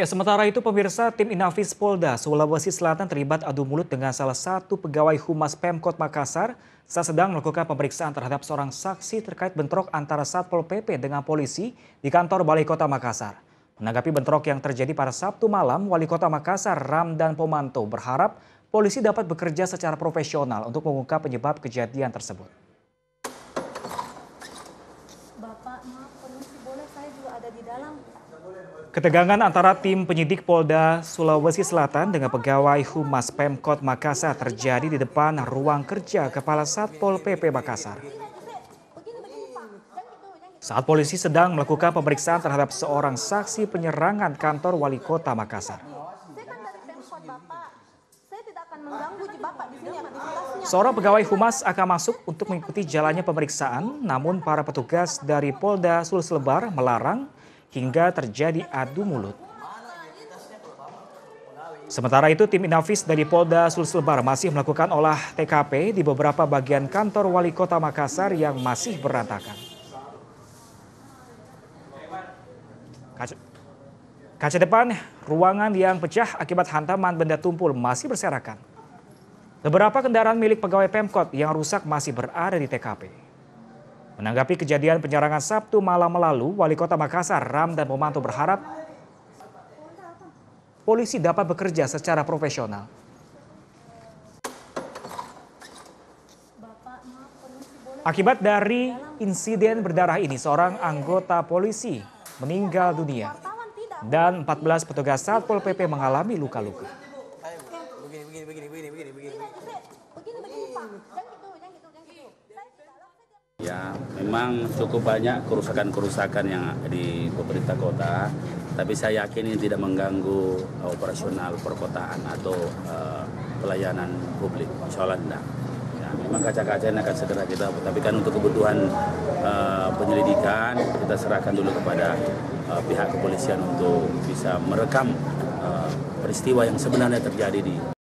Ya, sementara itu pemirsa tim Inafis Polda Sulawesi Selatan terlibat adu mulut dengan salah satu pegawai Humas Pemkot Makassar saat sedang melakukan pemeriksaan terhadap seorang saksi terkait bentrok antara Satpol PP dengan polisi di kantor Balai Kota Makassar. Menanggapi bentrok yang terjadi pada Sabtu malam, Wali Kota Makassar Ramdan Pomanto berharap polisi dapat bekerja secara profesional untuk mengungkap penyebab kejadian tersebut. Bapak, maaf, permisi boleh saya ada di dalam. Ketegangan antara tim penyidik Polda Sulawesi Selatan dengan pegawai Humas Pemkot Makassar terjadi di depan ruang kerja Kepala Satpol PP Makassar. Saat polisi sedang melakukan pemeriksaan terhadap seorang saksi penyerangan kantor wali kota Makassar. Seorang pegawai humas akan masuk untuk mengikuti jalannya pemeriksaan, namun para petugas dari Polda Sulawesi melarang hingga terjadi adu mulut. Sementara itu, tim Inavis dari Polda Sulawesi masih melakukan olah TKP di beberapa bagian kantor wali kota Makassar yang masih berantakan. Kaca depan ruangan yang pecah akibat hantaman benda tumpul masih berserakan. Beberapa kendaraan milik pegawai Pemkot yang rusak masih berada di TKP. Menanggapi kejadian penyerangan Sabtu malam lalu, Wali Kota Makassar Ram dan pemantu berharap polisi dapat bekerja secara profesional. Akibat dari insiden berdarah ini, seorang anggota polisi meninggal dunia dan 14 petugas Satpol PP mengalami luka-luka. Ya, memang cukup banyak kerusakan-kerusakan yang di pemerintah kota, tapi saya yakin ini tidak mengganggu eh, operasional perkotaan atau uh, pelayanan publik, insya Allah enggak. Ya, memang kaca-kaca ini akan segera kita, tapi kan untuk kebutuhan uh, penyelidikan kita serahkan dulu kepada uh, pihak kepolisian untuk bisa merekam uh, peristiwa yang sebenarnya terjadi di